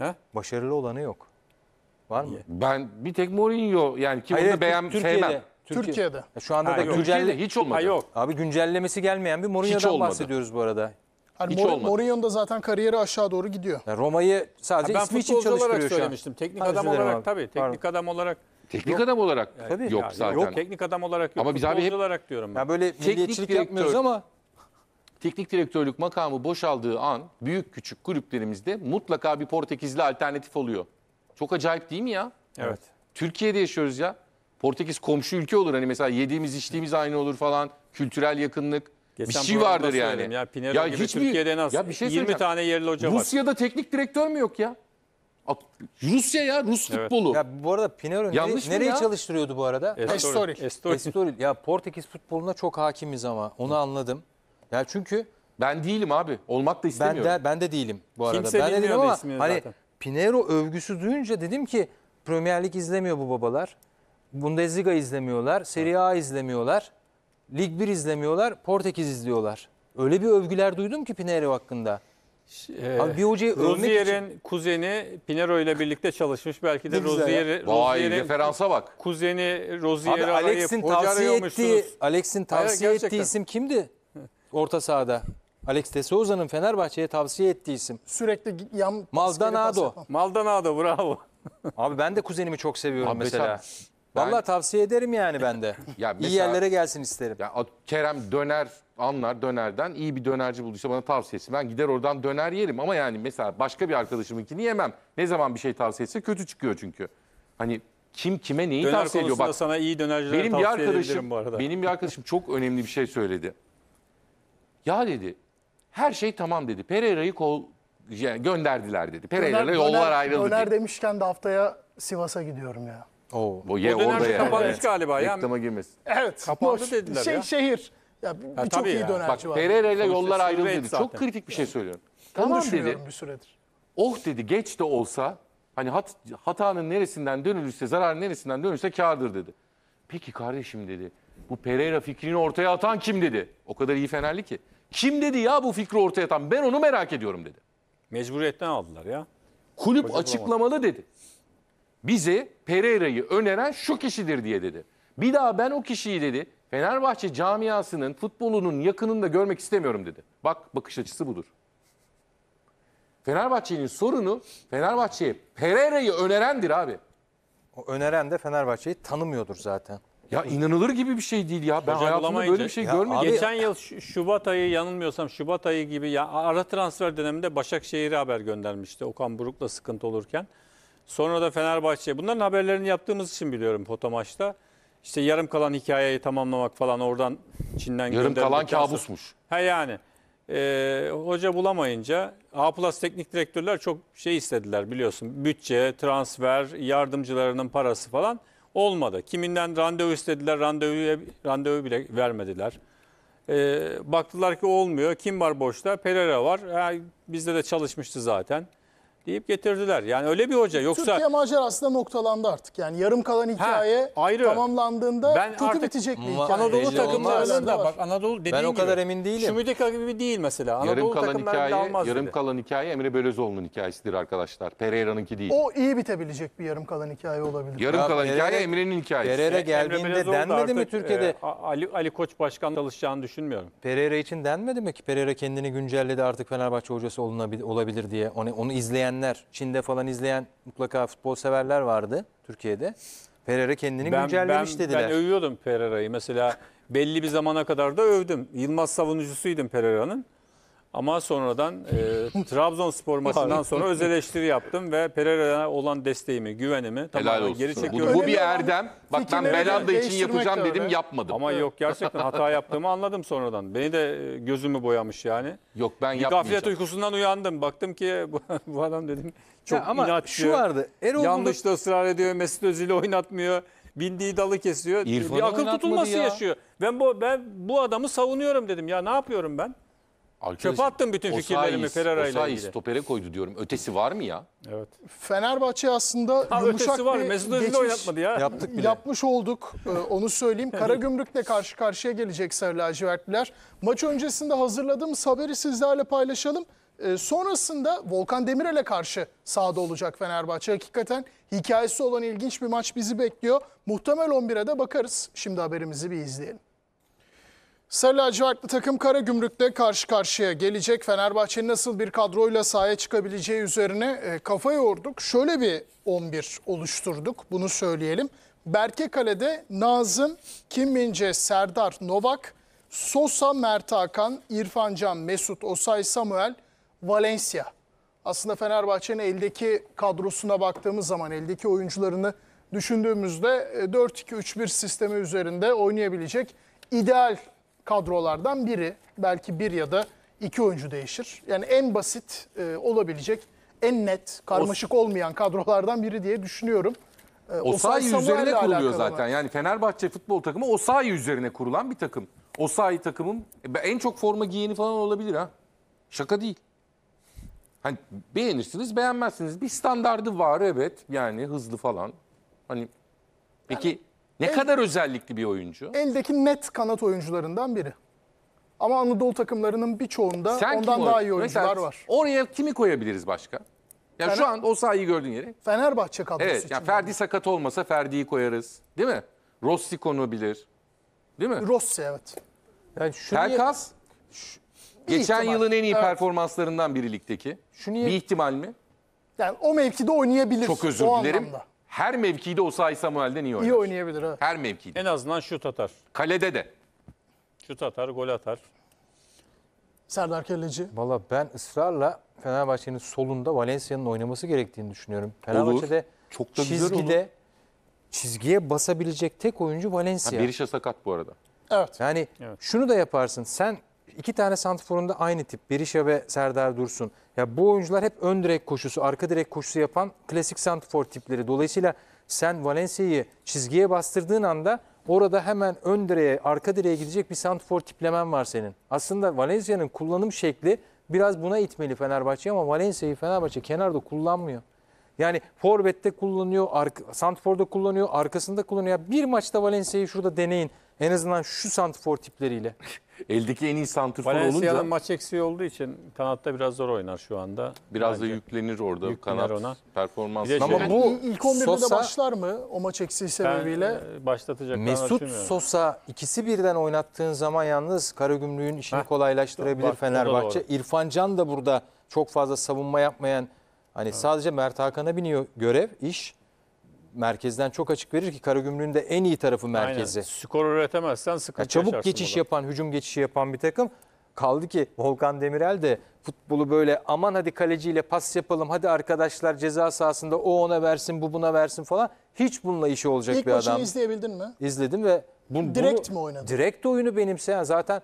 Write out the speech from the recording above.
He? Başarılı olanı yok. Var mı? Ben bir tek Mourinho yani kim Hayır, onu beğen Türkiye'de. sevmem. Türkiye. Türkiye'de. şu anda Ha, da güncelle... Türkiye'de hiç olmadı. Ha, yok. Abi güncellemesi gelmeyen bir Hiç Mourinho'dan olmadı. bahsediyoruz bu arada. Yani Hiç Mor- olmadı. Mourinho'nun da zaten kariyeri aşağı doğru gidiyor. Yani Roma'yı sadece ben ismi için futbolcu olarak söylemiştim. Teknik Ha, adam olarak abi. tabii. Teknik Pardon. adam olarak Teknik adam olarak Tabii. yok Ya, zaten. Yok teknik adam olarak yok. Ama biz abi hep- olarak diyorum ben. Ya böyle Teknik milliyetçilik direktör. yapmıyoruz ama teknik direktörlük makamı boşaldığı an büyük küçük kulüplerimizde mutlaka bir Portekizli alternatif oluyor. Çok acayip değil mi ya? Evet. Türkiye'de yaşıyoruz ya. Portekiz komşu ülke olur hani mesela yediğimiz içtiğimiz aynı olur falan. Kültürel yakınlık. Geçen bir şey vardır yani. Ya, Pinero ya gibi hiç Türkiye'de nasıl ya bir şey 20 tane yerli hoca Rusya'da var. Rusya'da teknik direktör mü yok ya? Rusya ya Rus evet. futbolu. Ya bu arada Pinero Yanlış nereye, ya? çalıştırıyordu bu arada? Estoril. Estoril. Estoril. Estoril. Ya Portekiz futboluna çok hakimiz ama onu anladım. Ya çünkü ben değilim abi. Olmak da ben istemiyorum. de ben de değilim bu arada. Kimse ben de değilim ama hani zaten. Pinero övgüsü duyunca dedim ki Premier Lig izlemiyor bu babalar. Bundesliga izlemiyorlar, Serie A izlemiyorlar, Lig 1 izlemiyorlar, Portekiz izliyorlar. Öyle bir övgüler duydum ki Pinero hakkında. Ee, Abi bir hocayı e, övmek için kuzeni Pinero ile birlikte çalışmış. Belki de Ne güzel ya. Vay referansa bak. kuzeni Abi Rozier'i arayıp Alex'in tavsiye ettiği arıyormuşsunuz. Alex'in tavsiye Hayır, ettiği isim kimdi? Orta sahada. Alex de Souza'nın Fenerbahçe'ye tavsiye ettiği isim. Sürekli yan Maldonado. Şey Maldonado bravo. Abi ben de kuzenimi çok seviyorum Abi mesela. Ben, Vallahi tavsiye ederim yani ben de. Ya iyi mesela- yerlere gelsin isterim. Ya Kerem döner anlar dönerden iyi bir dönerci bulduysa bana tavsiyesi. Ben gider oradan döner yerim ama yani mesela başka bir arkadaşımınkini yemem. Ne zaman bir şey tavsiye etse kötü çıkıyor çünkü. Hani kim kime neyi Döner tavsiye ediyor? Bak sana iyi dönerciler benim bir arkadaşım bu arada. benim bir arkadaşım çok önemli bir şey söyledi. Ya dedi her şey tamam dedi. Pereira'yı kol gönderdiler dedi. Pereira'yla yollar ayrıldı. Döner dedi. demişken de haftaya Sivas'a gidiyorum ya. Oo. Bu ye O orada dönerci şey yani. kapanmış galiba ya. Reklama girmesin. Evet. Kapandı boş- dediler şey, ya. Şehir. Ya Ha, birçok tabii iyi ya. Bak var. Pereira yollar ayrıldı dedi. zaten. Çok kritik bir şey söylüyorum. Tamam dedi. Düşünüyorum bir süredir. Oh dedi geç de olsa hani hat, hatanın neresinden dönülürse zararın neresinden dönülürse kârdır dedi. Peki kardeşim dedi. Bu Pereira fikrini ortaya atan kim dedi? O kadar iyi Fenerli ki. Kim dedi ya bu fikri ortaya atan? Ben onu merak ediyorum dedi. Mecburiyetten aldılar ya. Kulüp Hocam açıklamalı ama. dedi. Bize Pereira'yı öneren şu kişidir diye dedi. Bir daha ben o kişiyi dedi Fenerbahçe camiasının futbolunun yakınında görmek istemiyorum dedi. Bak bakış açısı budur. Fenerbahçe'nin sorunu Fenerbahçe'ye Pereira'yı önerendir abi. O öneren de Fenerbahçe'yi tanımıyordur zaten. Ya inanılır gibi bir şey değil ya. Ben Hoca hayatımda böyle bir şey Ya görmedim. Geçen yıl Şubat ayı yanılmıyorsam Şubat ayı gibi ya ara transfer döneminde Başakşehir'e haber göndermişti Okan Buruk'la sıkıntı olurken. Sonra da Fenerbahçe. Bunların haberlerini yaptığımız için biliyorum foto maçta. İşte yarım kalan hikayeyi tamamlamak falan oradan Çin'den Yarım kalan lazım. kabusmuş. He yani. Ee, hoca bulamayınca A teknik direktörler çok şey istediler biliyorsun. Bütçe, transfer, yardımcılarının parası falan. Olmadı. Kiminden randevu istediler, randevuya, randevu bile vermediler. Ee, baktılar ki olmuyor. Kim var boşta? Pereira var. Ha, bizde de çalışmıştı zaten deyip getirdiler. Yani öyle bir hoca yoksa... Türkiye macerası da noktalandı artık. Yani yarım kalan hikaye ha, ayrı. tamamlandığında ben kötü artık, bitecek bir hikaye. Anadolu takımlarında bak Anadolu dediğin Ben o kadar gibi, emin değilim. Şumidika gibi değil mesela. Anadolu yarım kalan hikaye, almaz yarım dedi. kalan hikaye Emre Belözoğlu'nun hikayesidir arkadaşlar. Pereira'nınki değil. O iyi bitebilecek bir yarım kalan hikaye olabilir. Yarım ya, kalan Pereira, hikaye Emre'nin hikayesi. Pereira e, geldiğinde denmedi mi e, Türkiye'de? E, Ali, Ali Koç başkan çalışacağını düşünmüyorum. Pereira için denmedi mi ki Pereira kendini güncelledi artık Fenerbahçe hocası olabilir, olabilir diye. Onu, onu izleyen izleyenler, Çin'de falan izleyen mutlaka futbol severler vardı Türkiye'de. Pereira kendini ben, güncellemiş ben, dediler. Ben övüyordum Pereira'yı. Mesela belli bir zamana kadar da övdüm. Yılmaz savunucusuydum Pereira'nın. Ama sonradan e, Trabzonspor maçından sonra öz eleştiri yaptım ve Pereira'ya olan desteğimi, güvenimi Helal tamamen geri çekiyorum. bu bir erdem. Bak ben Fikirleri Belanda için yapacağım de dedim yapmadım. Ama yok gerçekten hata yaptığımı anladım sonradan. Beni de e, gözümü boyamış yani. Yok ben Bir gaflet uykusundan uyandım. Baktım ki bu, adam dedim çok Ya ama inatçı. şu vardı, Erol Yanlış da ısrar ediyor. Mesut Özil'i oynatmıyor. Bindiği dalı kesiyor. İrfan'ı bir akıl tutulması ya. yaşıyor. Ben bu ben bu adamı savunuyorum dedim. Ya ne yapıyorum ben? Arkadaş, Çöpe attın bütün fikirlerimi Ferrara ile ilgili. stopere koydu diyorum. Ötesi var mı ya? Evet. Fenerbahçe aslında Ha, yumuşak ötesi var. bir Mesut Özil geçiş oynatmadı ya. Yaptık bile. yapmış olduk. Ee, onu söyleyeyim. Karagümrük'le karşı karşıya gelecek Sarı lacivertliler. Maç öncesinde hazırladığımız haberi sizlerle paylaşalım. Ee, sonrasında Volkan Demirel'e karşı sahada olacak Fenerbahçe. Hakikaten hikayesi olan ilginç bir maç bizi bekliyor. Muhtemel 11'e de bakarız. Şimdi haberimizi bir izleyelim. Sarı lacivertli takım kara gümrükte karşı karşıya gelecek. Fenerbahçe'nin nasıl bir kadroyla sahaya çıkabileceği üzerine e, kafa yorduk. Şöyle bir 11 oluşturduk bunu söyleyelim. Berke Kale'de Nazım, Kim Mince, Serdar, Novak, Sosa, Mert Hakan, İrfan Can, Mesut, Osay, Samuel, Valencia. Aslında Fenerbahçe'nin eldeki kadrosuna baktığımız zaman eldeki oyuncularını düşündüğümüzde 4-2-3-1 e, sistemi üzerinde oynayabilecek ideal kadrolardan biri. Belki bir ya da iki oyuncu değişir. Yani en basit e, olabilecek, en net, karmaşık olmayan kadrolardan biri diye düşünüyorum. E, Osayi üzerine kuruluyor alakalı zaten. Yani Fenerbahçe futbol takımı Osayi üzerine kurulan bir takım. Osayi takımın e, en çok forma giyeni falan olabilir ha. Şaka değil. Hani beğenirsiniz beğenmezsiniz. Bir standardı var evet yani hızlı falan. Hani peki ne El, kadar özellikli bir oyuncu? Eldeki net kanat oyuncularından biri. Ama Anadolu takımlarının birçoğunda Sen ondan daha iyi oyuncular Mesela var. Oraya kimi koyabiliriz başka? Ya Fener- şu an o sahayı gördüğün yeri? Fenerbahçe kadrosu Evet. için. Ya Ferdi sakat olmasa Ferdi'yi koyarız. Değil mi? Rossi konabilir. Değil mi? Rossi evet. Yani şunu, Pelkas geçen ihtimal. yılın en iyi Evet. performanslarından biri ligdeki. Şu niye- Bir ihtimal mi? Yani o mevkide oynayabilir. Çok özür o dilerim. anlamda her mevkide o Osay Samuel'den iyi oynar. İyi oynayabilir ha. Her mevkide. En azından şut atar. Kalede de. Şut atar, gol atar. Serdar Kelleci. Valla ben ısrarla Fenerbahçe'nin solunda Valencia'nın oynaması gerektiğini düşünüyorum. Fenerbahçe'de olur. Çok da çizgide, güzel olur. çizgiye basabilecek tek oyuncu Valencia. Ha, Berisha sakat bu arada. Evet. Yani evet. şunu da yaparsın. Sen İki tane santiforunda aynı tip. Berisha ve Serdar Dursun. Ya bu oyuncular hep ön direk koşusu, arka direk koşusu yapan klasik santifor tipleri. Dolayısıyla sen Valencia'yı çizgiye bastırdığın anda orada hemen ön direğe, arka direğe gidecek bir santifor tiplemen var senin. Aslında Valencia'nın kullanım şekli biraz buna itmeli Fenerbahçe ama Valencia'yı Fenerbahçe kenarda kullanmıyor. Yani forvette kullanıyor, santiforda kullanıyor, arkasında kullanıyor. Bir maçta Valencia'yı şurada deneyin. En azından şu santifor tipleriyle. Eldeki en iyi santrfor olunca Valencia'nın maç eksiği olduğu için kanatta biraz zor oynar şu anda. biraz da yüklenir orada Yüklenir kanat ona. Bir de Ama şey- bu İlk 11'de Sosa, başlar mı o maç eksiği sebebiyle? e, Mesut Sosa ikisi birden oynattığın zaman yalnız Karagümrük'ün işini Heh, kolaylaştırabilir bak, Fenerbahçe. İrfan Can da burada çok fazla savunma yapmayan hani sadece Mert Hakan'a biniyor görev, iş merkezden çok açık verir ki Karagümrük'ün de en iyi tarafı merkezi. Aynen. Skor üretemezsen sıkıntı ya Çabuk geçiş orada. yapan, hücum geçişi yapan bir takım. Kaldı ki Volkan Demirel de futbolu böyle aman hadi kaleciyle pas yapalım, hadi arkadaşlar ceza sahasında o ona versin, bu buna versin falan. Hiç bununla işi olacak İlk bir adam. İlk maçını izleyebildin mi? İzledim ve... Bu, direkt bunu, mi oynadın? Direkt oyunu benimseyen zaten